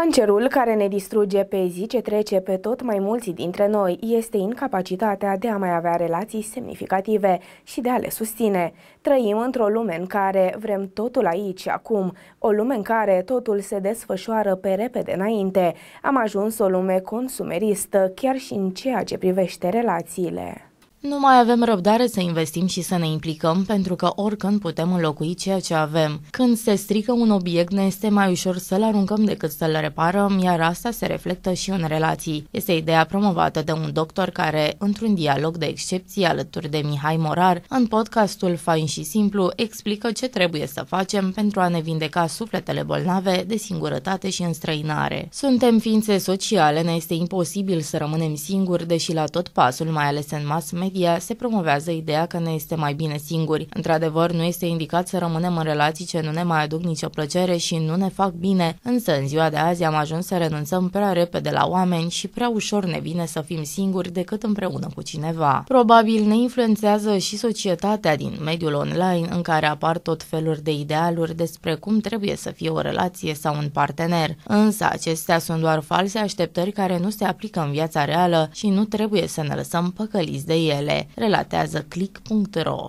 Cancerul care ne distruge pe zi ce trece pe tot mai mulți dintre noi este incapacitatea de a mai avea relații semnificative și de a le susține. Trăim într-o lume în care vrem totul aici și acum, o lume în care totul se desfășoară pe repede înainte. Am ajuns o lume consumeristă chiar și în ceea ce privește relațiile. Nu mai avem răbdare să investim și să ne implicăm, pentru că oricând putem înlocui ceea ce avem. Când se strică un obiect, ne este mai ușor să-l aruncăm decât să-l reparăm, iar asta se reflectă și în relații. Este ideea promovată de un doctor care, într-un dialog de excepție alături de Mihai Morar, în podcastul Fain și Simplu, explică ce trebuie să facem pentru a ne vindeca sufletele bolnave de singurătate și înstrăinare. Suntem ființe sociale, ne este imposibil să rămânem singuri, deși la tot pasul, mai ales în mass media, media se promovează ideea că ne este mai bine singuri. Într-adevăr, nu este indicat să rămânem în relații ce nu ne mai aduc nicio plăcere și nu ne fac bine, însă în ziua de azi am ajuns să renunțăm prea repede la oameni și prea ușor ne vine să fim singuri decât împreună cu cineva. Probabil ne influențează și societatea din mediul online în care apar tot feluri de idealuri despre cum trebuie să fie o relație sau un partener. Însă acestea sunt doar false așteptări care nu se aplică în viața reală și nu trebuie să ne lăsăm păcăliți de el mele, relatează click.ro.